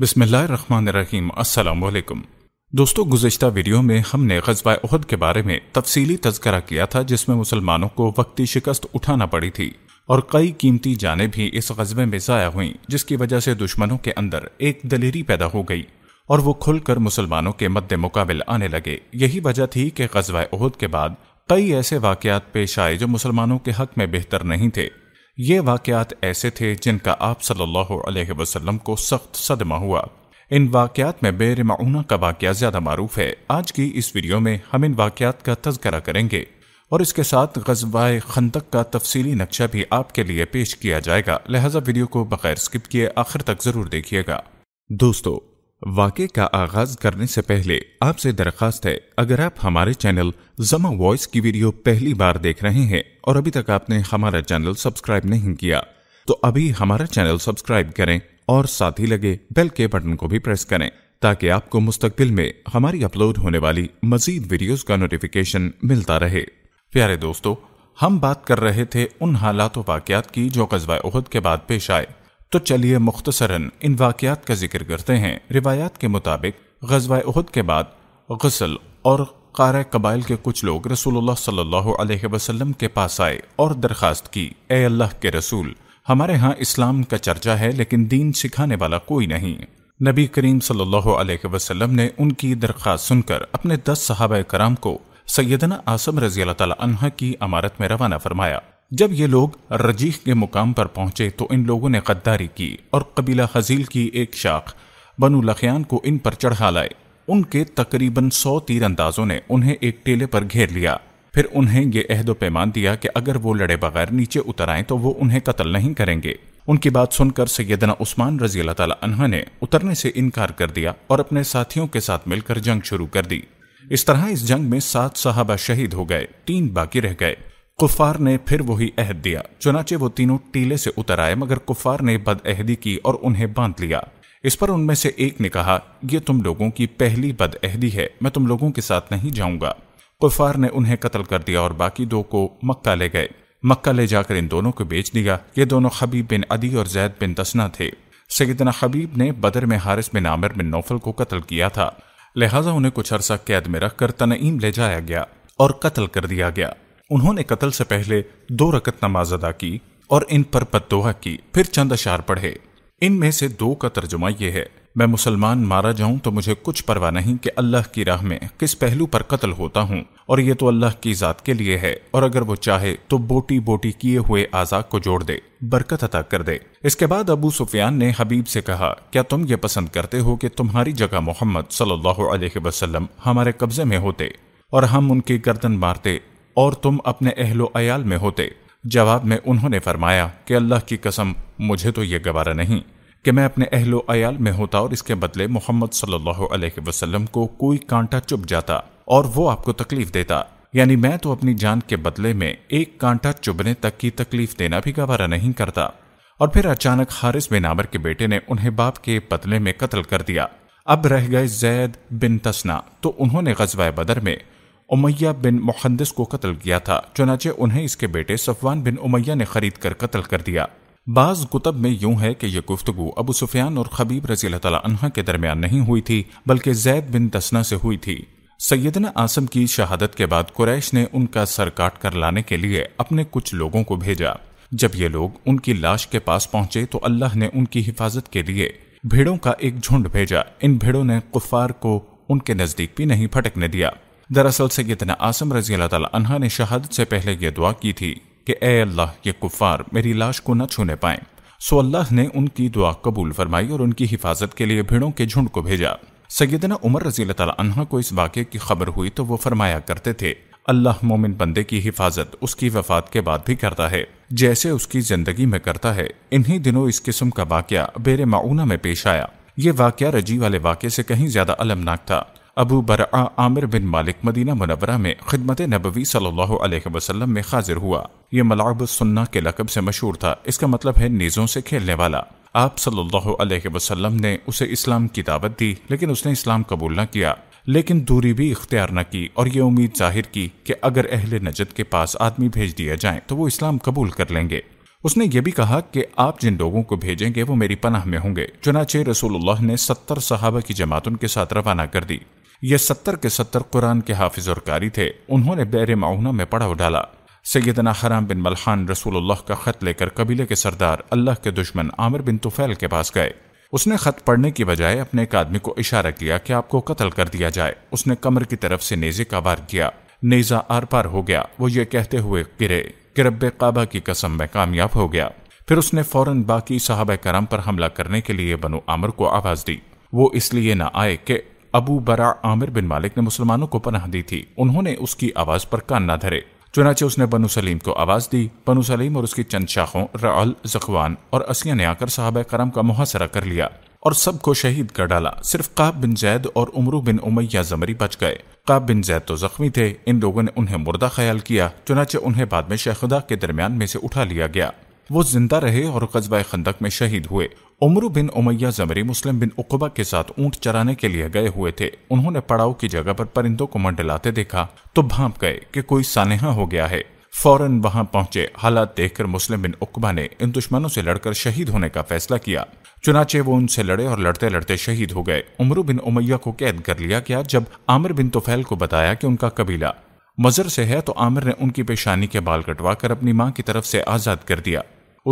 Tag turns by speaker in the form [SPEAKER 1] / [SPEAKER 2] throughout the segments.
[SPEAKER 1] बिसमीम अल्लाम दोस्तों गुजशत वीडियो में हमने गजबा उहद के बारे में तफसीली तस्करा किया था जिसमें मुसलमानों को वक्ती शिकस्त उठाना पड़ी थी और कई कीमती जाने भी इस गजबे में ज़ाया हुई जिसकी वजह से दुश्मनों के अंदर एक दलेरी पैदा हो गई और वो खुलकर मुसलमानों के मद्द मुकाबल आने लगे यही वजह थी कि गजबा उहद के बाद कई ऐसे वाक़ात पेश आए जो मुसलमानों के हक में बेहतर नहीं थे ये वाक़ात ऐसे थे जिनका आप सल्लल्लाहु अलैहि वसल्लम को सख्त सदमा हुआ इन वाक़ात में बेर माउना का वाक़ ज़्यादा मरूफ है आज की इस वीडियो में हम इन वाक़ात का तस्करा करेंगे और इसके साथ गजबाए खंदक का तफसीली नक्शा भी आपके लिए पेश किया जाएगा लिहाजा वीडियो को बगैर स्किप किए आखिर तक ज़रूर देखिएगा दोस्तों वाक का आगाज करने से पहले आपसे दरखास्त है अगर आप हमारे चैनल जमा वॉइस की वीडियो पहली बार देख रहे हैं और अभी तक आपने हमारा चैनल सब्सक्राइब नहीं किया तो अभी हमारा चैनल सब्सक्राइब करें और साथ ही लगे बेल के बटन को भी प्रेस करें ताकि आपको मुस्तकबिल में हमारी अपलोड होने वाली मजीद वीडियोस का नोटिफिकेशन मिलता रहे प्यारे दोस्तों हम बात कर रहे थे उन हालात वाक़ात की जो कस्बा उहद के बाद पेश आए तो चलिए मुख्तसरन इन वाकयात का जिक्र करते हैं रिवायात के मुताबिक गजवा उहद के बाद गसल और कार कबाइल के कुछ लोग रसूलुल्लाह सल्लल्लाहु अलैहि वसल्लम के पास आए और दरख्वास्त की ए अल्लाह के रसूल हमारे यहाँ इस्लाम का चर्चा है लेकिन दीन सिखाने वाला कोई नहीं नबी करीम सल्लल्लाहु अलैहि वसल्लम ने उनकी दरख्वास्त सुनकर अपने दस सहाब कराम को सैदना आसम रजी अल्लाह की अमारत में रवाना फरमाया जब ये लोग रजीख के मुकाम पर पहुंचे तो इन लोगों ने गद्दारी की और कबीला खजील की एक शाख बनु लखियान को इन पर चढ़ा लाए उनके तकरीबन सौ तीरंदाजों ने उन्हें एक टेले पर घेर लिया फिर उन्हें ये अहदो पैमान दिया कि अगर वो लड़े बगैर नीचे उतर आए तो वो उन्हें कत्ल नहीं करेंगे उनकी बात सुनकर सैदना उस्मान रजी अल्लाह ने उतरने से इनकार कर दिया और अपने साथियों के साथ मिलकर जंग शुरू कर दी इस तरह इस जंग में सात साहबा शहीद हो गए तीन बाकी रह गए कुफार ने फिर वही अहद दिया चुनाचे वो तीनों टीले से उतर आए मगर कुफार ने बदअहदी की और उन्हें बांध लिया इस पर उनमें से एक ने कहा यह तुम लोगों की पहली बदअहदी है मैं तुम लोगों के साथ नहीं जाऊंगा कुफार ने उन्हें कत्ल कर दिया और बाकी दो को मक्का ले गए मक्का ले जाकर इन दोनों को बेच दिया ये दोनों खबीब बिन अदी और जैद बिन तसना थे सगदना खबीब ने बदर में हारिस बिन आमिर बिन नौफल को कत्ल किया था लिहाजा उन्हें कुछ अरसा कैद में रखकर तनईम ले जाया गया और कत्ल कर दिया गया उन्होंने कत्ल से पहले दो रकत नमाज अदा की और इन पर बददुआ की फिर चंद अशार पढ़े इनमें से दो का तर्जुमा यह है मैं मुसलमान मारा जाऊं तो मुझे कुछ परवाह नहीं कि अल्लाह की राह में किस पहलू पर कत्ल होता हूं और ये तो अल्लाह की ज़ात के लिए है और अगर वो चाहे तो बोटी बोटी किए हुए आज़ा को जोड़ दे बरकत अता कर दे इसके बाद अबू सुफियान ने हबीब से कहा क्या तुम ये पसंद करते हो कि तुम्हारी जगह मोहम्मद सल्लल्लाहु हमारे कब्जे में होते और हम उनकी गर्दन मारते और तुम अपने अहलो अयाल में होते जवाब में उन्होंने फरमाया कि अल्लाह की कसम मुझे तो यह गवारा नहीं कि मैं अपने अहलो अयाल में होता और इसके बदले मोहम्मद सल्लल्लाहु अलैहि वसल्लम को कोई कांटा चुप जाता और वो आपको तकलीफ देता यानी मैं तो अपनी जान के बदले में एक कांटा चुभने तक की तकलीफ देना भी गवारा नहीं करता और फिर अचानक हारिस बिन आमर के बेटे ने उन्हें बाप के बदले में कत्ल कर दिया अब रह गए जैद बिन तस्ना तो उन्होंने गजवा बदर में उमैया बिन मुखंदस को कत्ल किया था चुनाचे उन्हें इसके बेटे सफवान बिन उमैया ने खरीद कर कत्ल कर दिया बाज कुतब में यूं है कि यह गुफ्तु अबू सुफियान और खबीब रजील तला के दरमियान नहीं हुई थी बल्कि जैद बिन तसना से हुई थी सैदना आसम की शहादत के बाद कुरैश ने उनका सर काट कर लाने के लिए अपने कुछ लोगों को भेजा जब ये लोग उनकी लाश के पास पहुंचे तो अल्लाह ने उनकी हिफाजत के लिए भेड़ों का एक झुंड भेजा इन भेड़ों ने कुफार को उनके नजदीक भी नहीं फटकने दिया दरअसल सैदना आसम रजी अल्लाह ने शहादत से पहले यह दुआ की थी कि ए अल्लाह ये कुफ़ार मेरी लाश को न छूने पाए सो अल्लाह ने उनकी दुआ कबूल फरमाई और उनकी हिफाजत के लिए भीड़ों के झुंड को भेजा सैदना उमर रजी अल्लाह को इस वाक्य की खबर हुई तो वो फरमाया करते थे अल्लाह मोमिन बंदे की हिफाजत उसकी वफात के बाद भी करता है जैसे उसकी जिंदगी में करता है इन्हीं दिनों इस किस्म का वाक्य बेरे माऊना में पेश आया ये वाक्य रजी वाले वाक्य से कहीं ज्यादा अलमनाक था अबू बरा आमिर बिन मालिक मदीना मुनवरा में खिदमत नबवी सल्लाम में हाजिर हुआ ये मलाब सुन्ना के लकब से मशहूर था इसका मतलब है नीज़ों से खेलने वाला आप सल्लाम ने उसे इस्लाम की दावत दी लेकिन उसने इस्लाम कबूल न किया लेकिन दूरी भी इख्तियार न की और ये उम्मीद जाहिर की कि अगर अहल नजद के पास आदमी भेज दिया जाए तो वो इस्लाम कबूल कर लेंगे उसने ये भी कहा कि आप जिन लोगों को भेजेंगे वो मेरी पनाह में होंगे चुनाचे रसूलुल्लाह ने सत्तर सहाबा की जमात उनके साथ रवाना कर दी ये सत्तर के सत्तर कुरान के हाफिज और कारी थे उन्होंने बैर माउना में पड़ाव डाला सैदना हराम बिन मलहान रसूलुल्लाह का खत लेकर कबीले के सरदार अल्लाह के दुश्मन आमिर बिन तुफैल के पास गए उसने खत पढ़ने की बजाय अपने एक आदमी को इशारा किया कि आपको कत्ल कर दिया जाए उसने कमर की तरफ से नेजे का वार किया नेजा आर पार हो गया वो ये कहते हुए गिरे कि रब काबा की कसम में कामयाब हो गया फिर उसने फौरन बाकी साहब कराम पर हमला करने के लिए बनो आमर को आवाज दी वो इसलिए न आए कि अबू बरा आमिर बिन मालिक ने मुसलमानों को पनाह दी थी उन्होंने उसकी आवाज पर कान ना धरे चुनाचे उसने बनु सलीम को आवाज दी बनु सलीम और उसकी चंद शाखों रल जखवान और असिया ने आकर साहब करम का मुहासरा कर लिया और सबको शहीद कर डाला सिर्फ काब बिन जैद और उमरू बिन उमैया जमरी बच गए काब बिन जैद तो जख्मी थे इन लोगों ने उन्हें मुर्दा ख्याल किया चुनाचे उन्हें बाद में शेखुदा के दरमियान में से उठा लिया गया वो जिंदा रहे और कस्बा खंदक में शहीद हुए उमरू बिन उमैया जमरी मुस्लिम बिन उकबा के साथ ऊंट चराने के लिए गए हुए थे उन्होंने पड़ाव की जगह पर परिंदों को मंडलाते देखा तो भाप गए कि कोई सानेहा हो गया है फौरन वहां पहुंचे हालात देखकर मुस्लिम बिन उकबा ने इन दुश्मनों से लड़कर शहीद होने का फैसला किया चुनाचे वो उनसे लड़े और लड़ते लड़ते शहीद हो गए उमरू बिन उमैया को कैद कर लिया गया जब आमिर बिन तुफैल को बताया कि उनका कबीला मजर से है तो आमिर ने उनकी पेशानी के बाल कटवा कर अपनी माँ की तरफ से आजाद कर दिया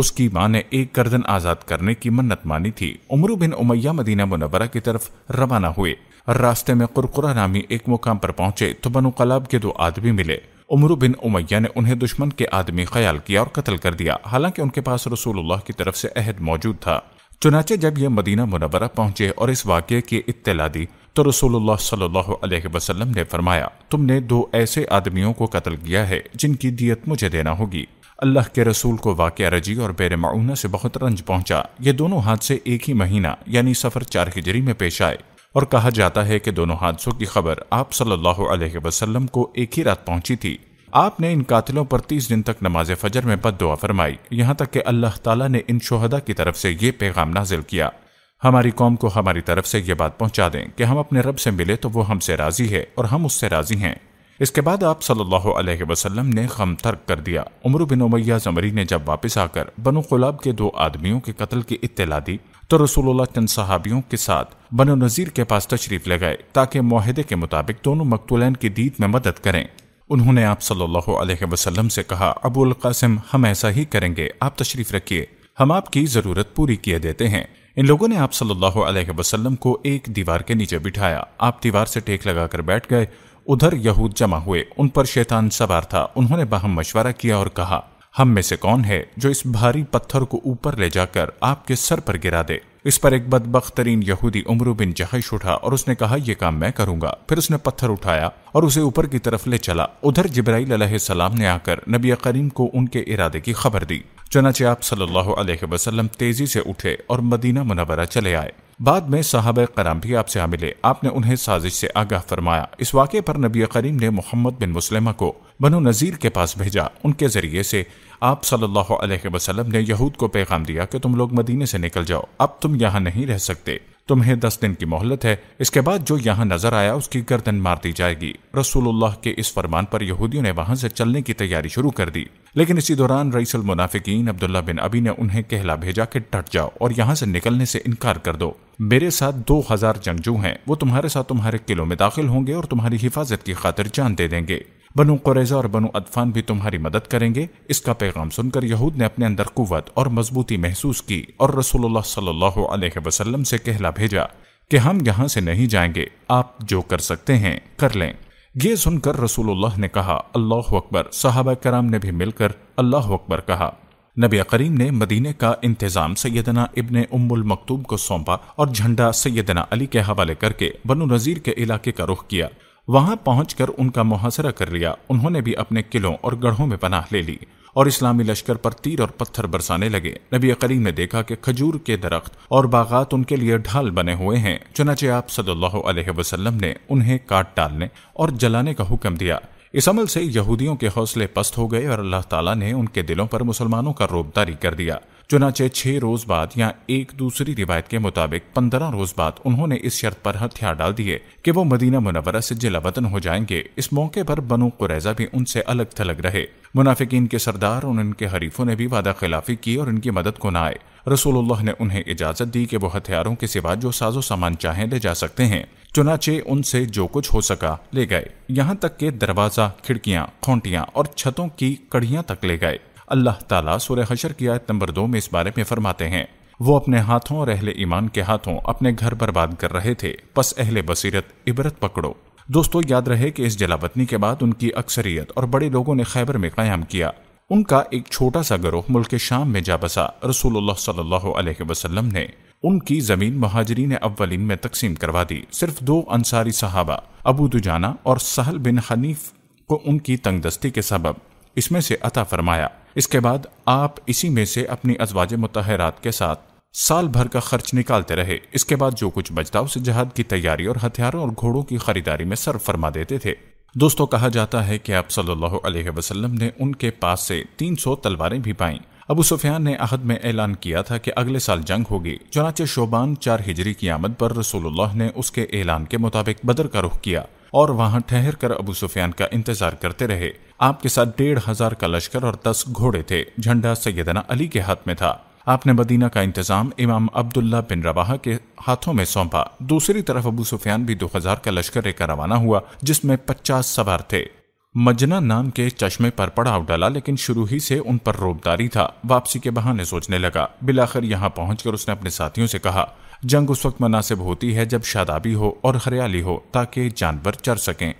[SPEAKER 1] उसकी मां ने एक गर्दन आजाद करने की मन्नत मानी थी Umru bin Umayya Medina Munawwara की तरफ रवाना हुए रास्ते में कुरकुरा नामी एक मुकाम पर पहुंचे तो बनु कलाब के दो आदमी मिले उमर बिन उमैया ने उन्हें दुश्मन के आदमी ख्याल किया और कत्ल कर दिया हालांकि उनके पास रसूलुल्लाह की तरफ से अहद मौजूद था चुनाचे जब ये मदीना मुनवरा पहुंचे और इस वाक्य की इत्तला दी तो रसूलुल्लाह सल्लल्लाहु अलैहि वसल्लम ने फरमाया तुमने दो ऐसे आदमियों को कत्ल किया है जिनकी दियत मुझे देना होगी अल्लाह के रसूल को वाक़ रजी और बेर माउना से बहुत रंज पहुंचा ये दोनों हादसे एक ही महीना यानी सफ़र चार हिजरी में पेश आए और कहा जाता है कि दोनों हादसों की खबर आप सल्लल्लाहु अलैहि वसल्लम को एक ही रात पहुंची थी आपने इन कातिलों पर तीस दिन तक नमाज फजर में बद दुआ फरमाई यहाँ तक कि अल्लाह ताला ने इन शहदा की तरफ से ये पैगाम नाजिल किया हमारी कौम को हमारी तरफ से ये बात पहुंचा दें कि हम अपने रब से मिले तो वो हमसे राज़ी है और हम उससे राज़ी हैं इसके बाद आप सल्लल्लाहु अलैहि वसल्लम ने गम तर्क कर दिया उमर बिन उमैया जमरी ने जब वापस आकर बनु गुलाब के दो आदमियों के कत्ल की इत्तला दी तो रसूलुल्लाह चंद सहाबियों के साथ बनो नज़ीर के पास तशरीफ ले गए ताकि माहदे के मुताबिक दोनों मकतूलैन की दीद में मदद करें उन्होंने आप सल्लल्लाहु अलैहि वसल्लम से कहा अबुल कासिम हम ऐसा ही करेंगे आप तशरीफ रखिए हम आपकी ज़रूरत पूरी किए देते हैं इन लोगों ने आप सल्लल्लाहु अलैहि वसल्लम को एक दीवार के नीचे बिठाया आप दीवार से टेक लगाकर बैठ गए उधर यहूद जमा हुए उन पर शैतान सवार था उन्होंने बाहम मशवरा किया और कहा हम में से कौन है जो इस भारी पत्थर को ऊपर ले जाकर आपके सर पर गिरा दे इस पर एक बदबक तरीन यहूदी उमरू बिन जहश उठा और उसने कहा यह काम मैं करूंगा फिर उसने पत्थर उठाया और उसे ऊपर की तरफ ले चला उधर जब्राईल सलाम ने आकर नबी करीम को उनके इरादे की खबर दी चनाचे आप सल्लल्लाहु अलैहि वसल्लम तेजी से उठे और मदीना मुनवरा चले आए बाद में साहब कराम भी आपसे आ मिले आपने उन्हें साजिश से आगाह फरमाया इस वाक़े पर नबी करीम ने मोहम्मद बिन मुसलमा को बनो नज़ीर के पास भेजा उनके ज़रिए से आप सल्लल्लाहु अलैहि वसल्लम ने यहूद को पैगाम दिया कि तुम लोग मदीने से निकल जाओ अब तुम यहाँ नहीं रह सकते तुम्हें दस दिन की मोहलत है इसके बाद जो यहाँ नजर आया उसकी गर्दन मार दी जाएगी रसूलुल्लाह के इस फरमान पर यहूदियों ने वहां से चलने की तैयारी शुरू कर दी लेकिन इसी दौरान रईसल मुनाफिकीन अब्दुल्ला बिन अबी ने उन्हें कहला भेजा कि टट जाओ और यहाँ से निकलने से इनकार कर दो मेरे साथ दो हजार जंगजू हैं वो तुम्हारे साथ तुम्हारे किलों में दाखिल होंगे और तुम्हारी हिफाजत की खातिर जान दे देंगे बनु कुरैजा और बनु अदफान भी तुम्हारी मदद करेंगे इसका पैगाम सुनकर यहूद ने अपने अंदर कुत और मजबूती महसूस की और रसूलुल्लाह सल्लल्लाहु से कहला भेजा कि हम यहाँ से नहीं जाएंगे आप जो कर सकते हैं कर लें ये सुनकर रसूलुल्लाह ने कहा अल्लाह अकबर साहबा कराम ने भी मिलकर अल्लाह अकबर कहा नबी करीम ने मदीने का इंतज़ाम सैदना इबन उम्मुल मकतूब को सौंपा और झंडा सैदना अली के हवाले करके बनु नज़ीर के इलाके का रुख किया वहां पहुंचकर उनका मुहासरा कर लिया उन्होंने भी अपने किलों और गढ़ों में पनाह ले ली और इस्लामी लश्कर पर तीर और पत्थर बरसाने लगे नबी करीम ने देखा कि खजूर के दरख्त और बागात उनके लिए ढाल बने हुए हैं चुनाचे आप सल्लल्लाहु ने उन्हें काट डालने और जलाने का हुक्म दिया इस अमल से यहूदियों के हौसले पस्त हो गए और अल्लाह तला ने उनके दिलों पर मुसलमानों का रोबदारी कर दिया चुनाचे छह रोज बाद या एक दूसरी रिवायत के मुताबिक पंद्रह रोज बाद उन्होंने इस शर्त पर हथियार डाल दिए कि वो मदीना मुनवरा से जिला वतन हो जाएंगे इस मौके पर बनो कुरैजा भी उनसे अलग थलग रहे मुनाफिकीन के सरदार और उनके हरीफों ने भी वादा खिलाफी की और उनकी मदद को न आए रसूलुल्लाह ने उन्हें इजाजत दी कि वो हथियारों के सिवा जो साजो सामान चाहें ले जा सकते हैं चुनाचे उनसे जो कुछ हो सका ले गए यहाँ तक के दरवाजा खिड़कियाँ खोटियां और छतों की कड़िया तक ले गए अल्लाह ताला सूर्य हशर की आयत नंबर दो में इस बारे में फरमाते हैं वो अपने हाथों और अहले ईमान के हाथों अपने घर बर्बाद कर रहे थे बस अहले बसीरत इबरत पकड़ो दोस्तों याद रहे कि इस जलावतनी के बाद उनकी अक्सरियत और बड़े लोगों ने खैबर में क्याम किया उनका एक छोटा सा गरोह मुल्क शाम में जा बसा रसूलुल्लाह सल्लल्लाहु अलैहि वसल्लम ने उनकी जमीन महाजरीन अव्वलिन में तकसीम करवा दी सिर्फ दो अंसारी सहाबा अबू दुजाना और सहल बिन हनीफ को उनकी तंगदस्ती के सबब इसमें से अता फरमाया इसके बाद आप इसी में से अपनी अजवाज मतहरात के साथ साल भर का खर्च निकालते रहे इसके बाद जो कुछ बचता उसे जहाद की तैयारी और हथियारों और घोड़ों की खरीदारी में सर फरमा देते थे दोस्तों कहा जाता है कि आप सल्लल्लाहु अलैहि वसल्लम ने उनके पास से 300 तलवारें भी पाईं अबू सुफियान ने अहद में ऐलान किया था कि अगले साल जंग होगी चुनाचे शोबान चार हिजरी की आमद पर रसूल ने उसके ऐलान के मुताबिक बदर का रुख किया और वहां ठहर कर अबू सुफियान का इंतजार करते रहे आपके साथ डेढ़ हजार का लश्कर और दस घोड़े थे झंडा सैदना अली के हाथ में था आपने मदीना का इंतजाम इमाम अब्दुल्ला बिन रवाहा के हाथों में सौंपा दूसरी तरफ अबू सुफियान भी 2000 का लश्कर लेकर रवाना हुआ जिसमें 50 सवार थे मजना नाम के चश्मे पर पड़ाव डाला लेकिन शुरू ही से उन पर रोबदारी था वापसी के बहाने सोचने लगा बिलाखिर यहाँ पहुंचकर उसने अपने साथियों से कहा जंग उस वक्त मुनासिब होती है जब शादाबी हो और हरियाली हो ताकि जानवर चर सकें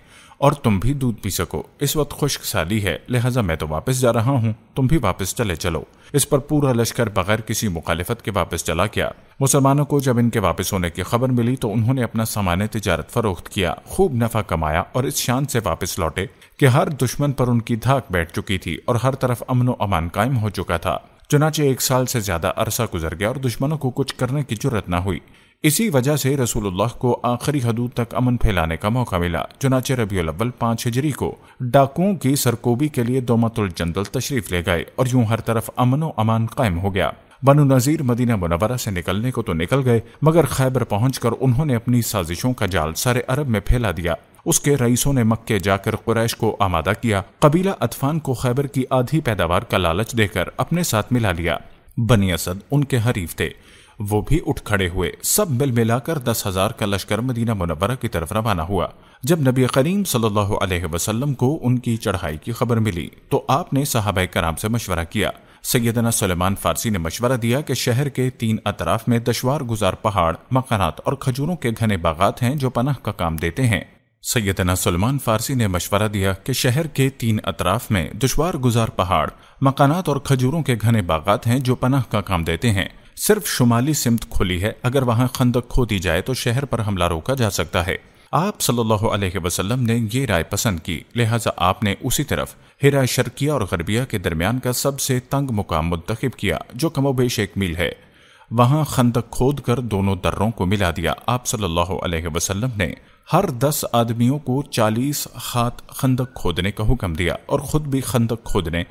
[SPEAKER 1] और तुम भी दूध पी सको इस वक्त खुश्क साली है लिहाजा मैं तो वापस जा रहा हूँ तुम भी वापस चले चलो इस पर पूरा लश्कर बगैर किसी मुखालफत के वापस चला गया मुसलमानों को जब इनके वापस होने की खबर मिली तो उन्होंने अपना सामान्य तजारत फरोख्त किया खूब नफा कमाया और इस शान से वापस लौटे कि हर दुश्मन पर उनकी धाक बैठ चुकी थी और हर तरफ अमनो अमान कायम हो चुका था चुनाचे एक साल से ज्यादा अरसा गुजर गया और दुश्मनों को कुछ करने की जरूरत न हुई इसी वजह से रसूलुल्लाह को आखिरी हदूद तक अमन फैलाने का मौका मिला चुनाचे रबी अव्वल पांच हिजरी को डाकुओं की सरकोबी के लिए दोमतुल जंदल तशरीफ ले गए और यूं हर तरफ अमन अमान कायम हो गया बनु नज़ीर मदीना मुनवरा से निकलने को तो निकल गए मगर खैबर पहुंचकर उन्होंने अपनी साजिशों का जाल सारे अरब में फैला दिया उसके रईसों ने मक्के जाकर कुरैश को आमादा किया कबीला अतफान को खैबर की आधी पैदावार का लालच देकर अपने साथ मिला लिया बनी असद उनके हरीफ थे वो भी उठ खड़े हुए सब मिल मिलाकर दस हजार का लश्कर मदीना मुनवरा की तरफ रवाना हुआ जब नबी करीम सल्लल्लाहु अलैहि वसल्लम को उनकी चढ़ाई की खबर मिली तो आपने साहब कराम से मशवरा किया सैदना सलेमान फारसी ने मशवरा दिया कि शहर के तीन अतराफ में दशवार गुजार पहाड़ मकानात और खजूरों के घने बागात हैं जो पनाह का काम देते हैं सैदना सलमान फारसी ने मशवरा दिया कि शहर के तीन अतराफ में दुशवार गुजार पहाड़ मकानात और खजूरों के घने बागात हैं जो पनाह का काम देते हैं सिर्फ शुमाली सिमत खुली है अगर वहां खंदक खोदी जाए तो शहर पर हमला रोका जा सकता है आप सल्लल्लाहु अलैहि वसल्लम ने ये राय पसंद की लिहाजा आपने उसी तरफ हिरा शर्किया और गरबिया के दरमियान का सबसे तंग मुकाम मुंतखब किया जो कमोबेश एक मील है वहां खंदक खोद कर दोनों दर्रों को मिला दिया आप सल्लल्लाहु अलैहि वसल्लम ने हर दस आदमियों को चालीस हाथ खंदक खोदने का हुक्म दिया और खुद भी खंदक खोदने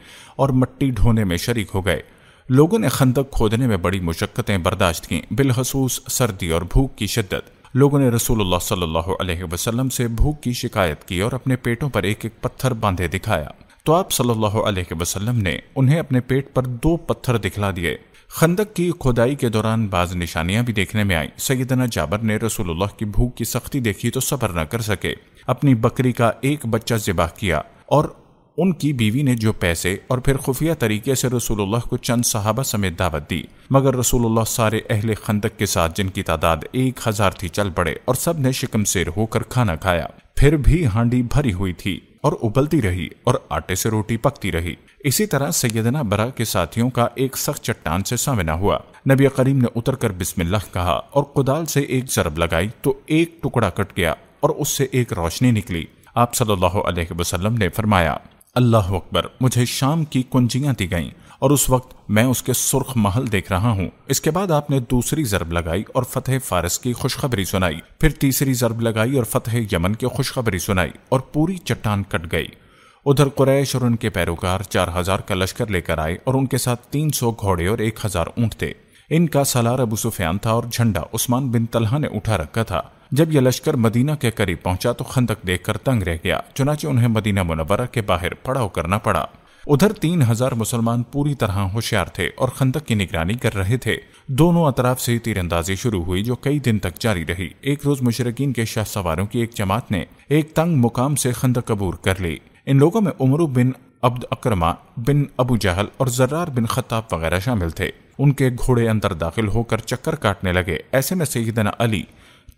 [SPEAKER 1] और मट्टी ढोने में शरीक हो गए लोगों ने खंदक खोदने में बड़ी मुशक्क़तें बर्दाश्त की बिलखसूस सर्दी और भूख की शिद्दत लोगों ने रसूलुल्लाह सल्लल्लाहु अलैहि वसल्लम से भूख की शिकायत की और अपने पेटों पर एक एक पत्थर बांधे दिखाया तो आप सल्लल्लाहु अलैहि वसल्लम ने उन्हें अपने पेट पर दो पत्थर दिखला दिए खंदक की खुदाई के दौरान बाज निशानियां भी देखने में आई सैदना जाबर ने रसूलुल्लाह की भूख की सख्ती देखी तो सबर न कर सके अपनी बकरी का एक बच्चा जिबाह किया और उनकी बीवी ने जो पैसे और फिर खुफिया तरीके से रसूलुल्लाह को चंद सहाबा समेत दावत दी मगर रसूलुल्लाह सारे अहले खंदक के साथ जिनकी तादाद एक हजार थी चल पड़े और सब ने शिकम शेर होकर खाना खाया फिर भी हांडी भरी हुई थी और उबलती रही और आटे से रोटी पकती रही इसी तरह सैदना बरा के साथियों का एक सख्त चट्टान से सामना हुआ नबी करीम ने उतर कर बिस्मिल्लाह कहा और कुदाल से एक जरब लगाई तो एक टुकड़ा कट गया और उससे एक रोशनी निकली आप सल्लल्लाहु अलैहि वसल्लम ने फरमाया अल्लाह अकबर मुझे शाम की कुंजियां दी गईं और उस वक्त मैं उसके सुर्ख महल देख रहा हूँ इसके बाद आपने दूसरी जरब लगाई और फतेह फारस की खुशखबरी सुनाई फिर तीसरी जरब लगाई और फतेह यमन की खुशखबरी सुनाई और पूरी चट्टान कट गई उधर कुरैश और उनके पैरोकार चार हजार का लश्कर लेकर आए और उनके साथ तीन सौ घोड़े और एक हजार ऊंट थे इनका सलार अबू सुफियान था और झंडा उस्मान बिन तलहा ने उठा रखा था जब यह लश्कर मदीना के करीब पहुंचा तो खंदक देख कर तंग रह गया चुनाचे उन्हें मदीना मुनवरा के बाहर पड़ाव करना पड़ा उधर तीन हजार मुसलमान पूरी तरह होशियार थे और खंदक की निगरानी कर रहे थे दोनों अतराफ से तीरंदाजी शुरू हुई जो कई दिन तक जारी रही एक रोज मुशरकिन के शाह सवारों की एक जमात ने एक तंग मुकाम से खंदक कबूर कर ली इन लोगों में Umar bin Abd Ikrimah bin Abu Jahl और जर्रार बिन खताब वगैरह शामिल थे उनके घोड़े अंदर दाखिल होकर चक्कर काटने लगे ऐसे में सईदना अली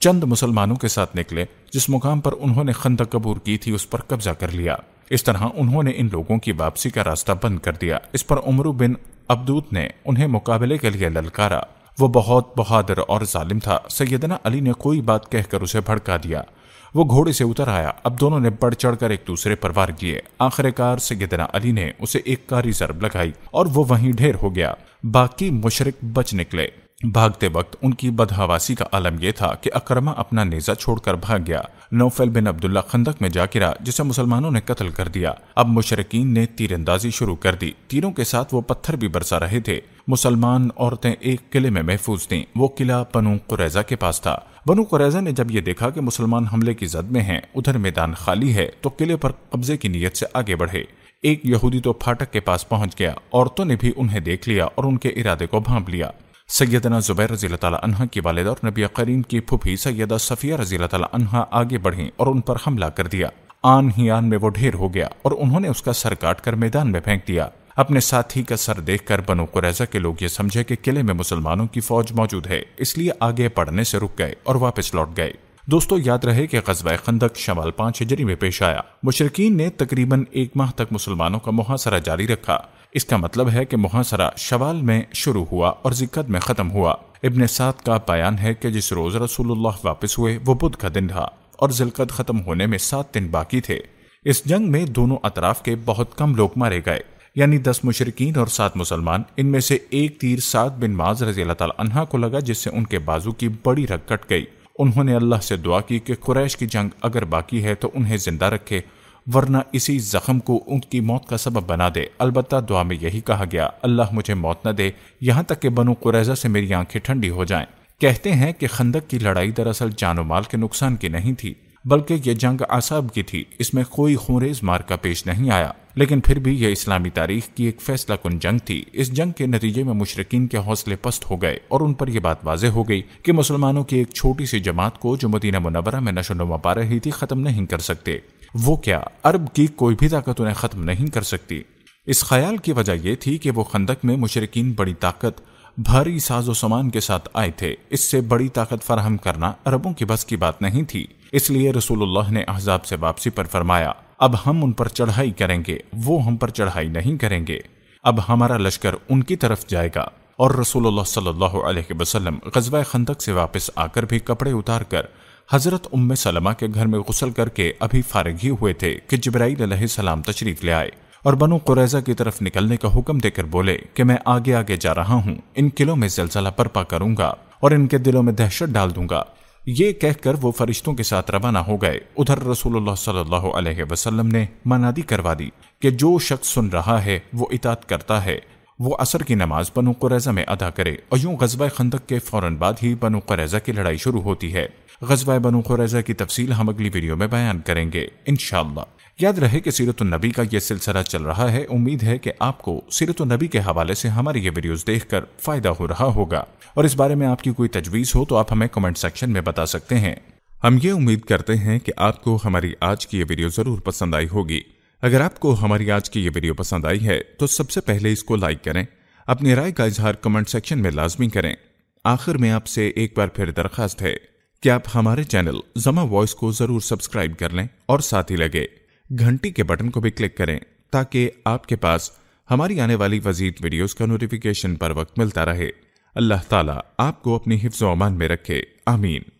[SPEAKER 1] चंद मुसलमानों के साथ निकले जिस मुकाम पर उन्होंने खंदक कबूर की थी उस पर कब्जा कर लिया इस तरह उन्होंने इन लोगों की वापसी का रास्ता बंद कर दिया इस पर उमरू बिन अब्दूत ने उन्हें मुकाबले के लिए ललकारा वो बहुत बहादुर और जालिम था सैदना अली ने कोई बात कहकर उसे भड़का दिया वो घोड़े से उतर आया अब दोनों ने बढ़ चढ़कर एक दूसरे पर वार किए आखिरकार सैदना अली ने उसे एक कारी जरब लगाई और वो वहीं ढेर हो गया बाकी मुशरक बच निकले भागते वक्त उनकी बदहवासी का आलम यह था कि अक्रमा अपना नेजा छोड़कर भाग गया नौफेल बिन अब्दुल्ला खंदक में जा गिरा जिसे मुसलमानों ने कत्ल कर दिया अब मुशरकिन ने तीरंदाजी शुरू कर दी तीरों के साथ वो पत्थर भी बरसा रहे थे मुसलमान औरतें एक किले में महफूज थीं वो किला बनु कुरैजा के पास था बनु कुरैजा ने जब ये देखा कि मुसलमान हमले की जद में हैं उधर मैदान खाली है तो किले पर कब्जे की नीयत से आगे बढ़े एक यहूदी तो फाटक के पास पहुंच गया औरतों ने भी उन्हें देख लिया और उनके इरादे को भांप लिया सैदना ज़ुबैर रजील तह की वालदा और नबी करीम की फुफी सैदा सफ़िया रजील तह आगे बढ़ी और उन पर हमला कर दिया आन ही आन में वो ढेर हो गया और उन्होंने उसका सर काट कर मैदान में फेंक दिया अपने साथी का सर देखकर बनु कुरैजा के लोग ये समझे कि किले में मुसलमानों की फौज मौजूद है इसलिए आगे बढ़ने से रुक गए और वापस लौट गए दोस्तों याद रहे कि कस्बा खंदक शमाल पांच हजरी में पेश आया मुशरकिन ने तकरीबन एक माह तक मुसलमानों का मुहासरा जारी रखा इसका मतलब है कि मुहासरा शवाल में शुरू हुआ और जिक्कत में ख़त्म हुआ इबन सात का बयान है कि जिस रोज़ रसूलुल्लाह वापस हुए वो बुध का दिन रहा और जिलकत ख़त्म होने में सात दिन बाकी थे इस जंग में दोनों अतराफ के बहुत कम लोग मारे गए यानी दस मुशरकिन और सात मुसलमान इनमें से एक तीर सात बिन माज रजी अल्लाह को लगा जिससे उनके बाजू की बड़ी रग कट गई उन्होंने अल्लाह से दुआ की कि कुरैश की जंग अगर बाकी है तो उन्हें जिंदा रखे वरना इसी जख्म को ऊँट की मौत का सबब बना दे अलबत् दुआ में यही कहा गया अल्लाह मुझे मौत न दे यहाँ तक कि बनु कुरैजा से मेरी आंखें ठंडी हो जाएं कहते हैं कि खंदक की लड़ाई दरअसल जानो माल के नुकसान की नहीं थी बल्कि यह जंग आसाब की थी इसमें कोई मार का पेश नहीं आया लेकिन फिर भी यह इस्लामी तारीख की एक फैसला कुन जंग थी इस जंग के नतीजे में मुशरकिन के हौसले पस्त हो गए और उन पर यह बात वाजे हो गई कि मुसलमानों की एक छोटी सी जमात को जो मदीना मुनवरा में नशो नुमा पा रही थी ख़त्म नहीं कर सकते वो क्या अरब की कोई भी ताकत उन्हें खत्म नहीं कर सकती इस ख्याल की वजह यह थी कि वो खंदक में मुशरकिन बड़ी ताकत भारी साजो सामान के साथ आए थे इससे बड़ी ताकत फराहम करना अरबों की बस की बात नहीं थी इसलिए रसूलुल्लाह ने अहजाब से वापसी पर फरमाया अब हम उन पर चढ़ाई करेंगे वो हम पर चढ़ाई नहीं करेंगे अब हमारा लश्कर उनकी तरफ जाएगा और रसूलुल्लाह सल्लल्लाहु अलैहि वसल्लम गजवा खंदक से वापस आकर भी कपड़े उतार कर हज़रत उम्म सलमा के घर में गसल करके अभी फारग ही हुए थे कि जबराइल सलाम तशरीफ़ ले आए और बनु कुरैजा की तरफ निकलने का हुक्म देकर बोले कि मैं आगे आगे जा रहा हूँ इन किलों में जलसला परपा करूंगा और इनके दिलों में दहशत डाल दूंगा ये कहकर वो फरिश्तों के साथ रवाना हो गए उधर रसूल सल्लल्लाहु वसल्लम ने मनादी करवा दी कि जो शख्स सुन रहा है वो इतात करता है वो असर की नमाज बनु कुरैजा में अदा करे और यूं गजबा खंदक के फौरन बाद ही बनु कुरैजा की लड़ाई शुरू होती है गजवा बनो खुरैजा की तफसील हम अगली वीडियो में बयान करेंगे इन शाह याद रहे कि सीरत नबी का यह सिलसिला चल रहा है उम्मीद है कि आपको सीरत नबी के हवाले से हमारे ये वीडियो देख कर फायदा हो रहा होगा और इस बारे में आपकी कोई तजवीज़ हो तो आप हमें कमेंट सेक्शन में बता सकते हैं हम ये उम्मीद करते हैं कि आपको हमारी आज की ये वीडियो ज़रूर पसंद आई होगी अगर आपको हमारी आज की ये वीडियो पसंद आई है तो सबसे पहले इसको लाइक करें अपनी राय का इजहार कमेंट सेक्शन में लाजमी करें आखिर में आपसे एक बार फिर दरखास्त है कि आप हमारे चैनल जमा वॉइस को जरूर सब्सक्राइब कर लें और साथ ही लगे घंटी के बटन को भी क्लिक करें ताकि आपके पास हमारी आने वाली वजीद वीडियोस का नोटिफिकेशन पर वक्त मिलता रहे अल्लाह ताला आपको अपनी हिफ्ज अमान में रखे आमीन